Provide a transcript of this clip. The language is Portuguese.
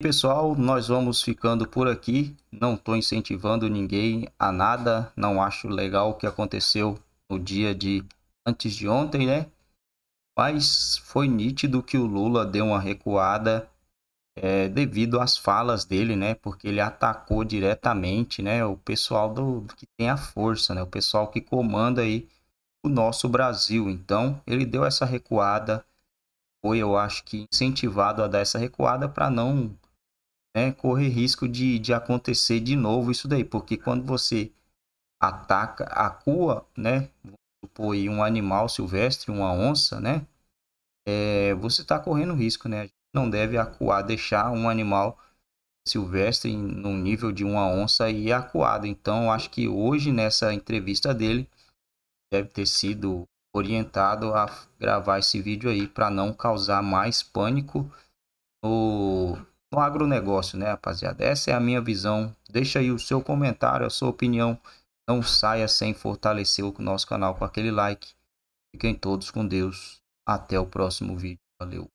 pessoal, nós vamos ficando por aqui. Não estou incentivando ninguém a nada. Não acho legal o que aconteceu no dia de antes de ontem, né? Mas foi nítido que o Lula deu uma recuada é, devido às falas dele, né? Porque ele atacou diretamente, né? O pessoal do que tem a força, né? O pessoal que comanda aí o nosso Brasil. Então ele deu essa recuada. Foi, eu acho que incentivado a dar essa recuada para não né, risco de, de acontecer de novo isso daí, porque quando você ataca, acua, né, supor, um animal silvestre, uma onça, né, é, você está correndo risco, né, não deve acuar, deixar um animal silvestre no nível de uma onça e acuado. Então, acho que hoje nessa entrevista dele deve ter sido orientado a gravar esse vídeo aí para não causar mais pânico no, agronegócio, né, rapaziada? Essa é a minha visão. Deixa aí o seu comentário, a sua opinião. Não saia sem fortalecer o nosso canal com aquele like. Fiquem todos com Deus. Até o próximo vídeo. Valeu.